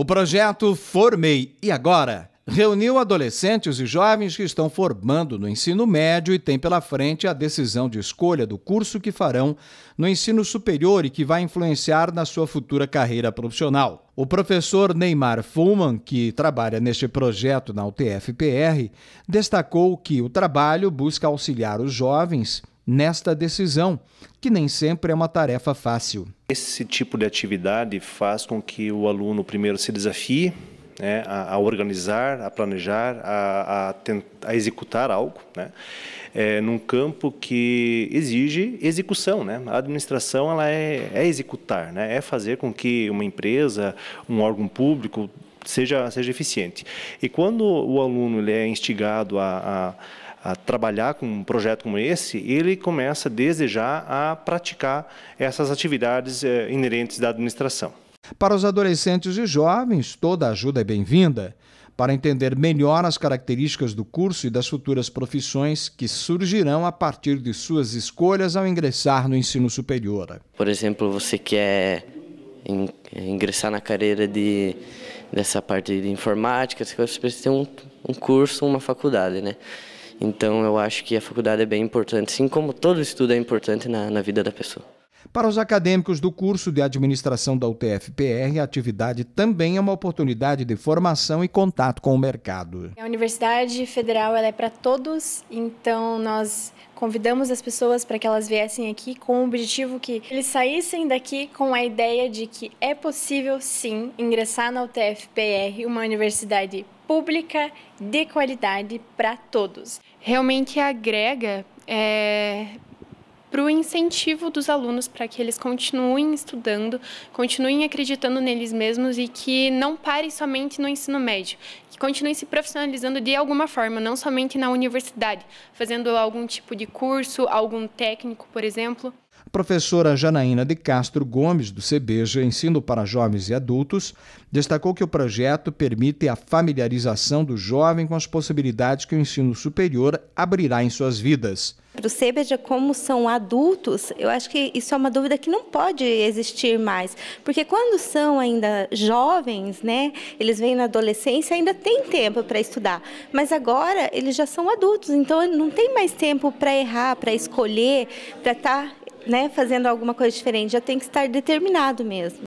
O projeto Formei e Agora reuniu adolescentes e jovens que estão formando no ensino médio e têm pela frente a decisão de escolha do curso que farão no ensino superior e que vai influenciar na sua futura carreira profissional. O professor Neymar Fuman, que trabalha neste projeto na UTF-PR, destacou que o trabalho busca auxiliar os jovens nesta decisão, que nem sempre é uma tarefa fácil. Esse tipo de atividade faz com que o aluno primeiro se desafie né, a, a, organizar, a planejar, a, a, a executar algo, né, é, num campo que exige execução. Né? A administração ela é, é executar, né, é fazer com que uma empresa, um órgão público seja, seja eficiente. E quando o aluno ele é instigado a, a a trabalhar com um projeto como esse, ele começa desde já a praticar essas atividades eh, inerentes da administração. Para os adolescentes e jovens, toda ajuda é bem-vinda. Para entender melhor as características do curso e das futuras profissões que surgirão a partir de suas escolhas ao ingressar no ensino superior. Por exemplo, você quer ingressar na carreira de, dessa parte de informática, você precisa ter um, um curso, uma faculdade, né? Então eu acho que a faculdade é bem importante, assim como todo estudo é importante na, na vida da pessoa. Para os acadêmicos do curso de administração da UTFPR, a atividade também é uma oportunidade de formação e contato com o mercado. A Universidade Federal é para todos, então nós convidamos as pessoas para que elas viessem aqui com o objetivo que eles saíssem daqui com a ideia de que é possível sim ingressar na UTFPR, uma universidade pública de qualidade para todos. Realmente agrega é para o incentivo dos alunos para que eles continuem estudando, continuem acreditando neles mesmos e que não parem somente no ensino médio, que continuem se profissionalizando de alguma forma, não somente na universidade, fazendo algum tipo de curso, algum técnico, por exemplo. A professora Janaína de Castro Gomes, do CBJ Ensino para Jovens e Adultos, destacou que o projeto permite a familiarização do jovem com as possibilidades que o ensino superior abrirá em suas vidas. Para o CBJ, como são adultos, eu acho que isso é uma dúvida que não pode existir mais, porque quando são ainda jovens, né, eles vêm na adolescência, ainda tem tempo para estudar, mas agora eles já são adultos, então não tem mais tempo para errar, para escolher, para estar tá né, fazendo alguma coisa diferente, já tem que estar determinado mesmo.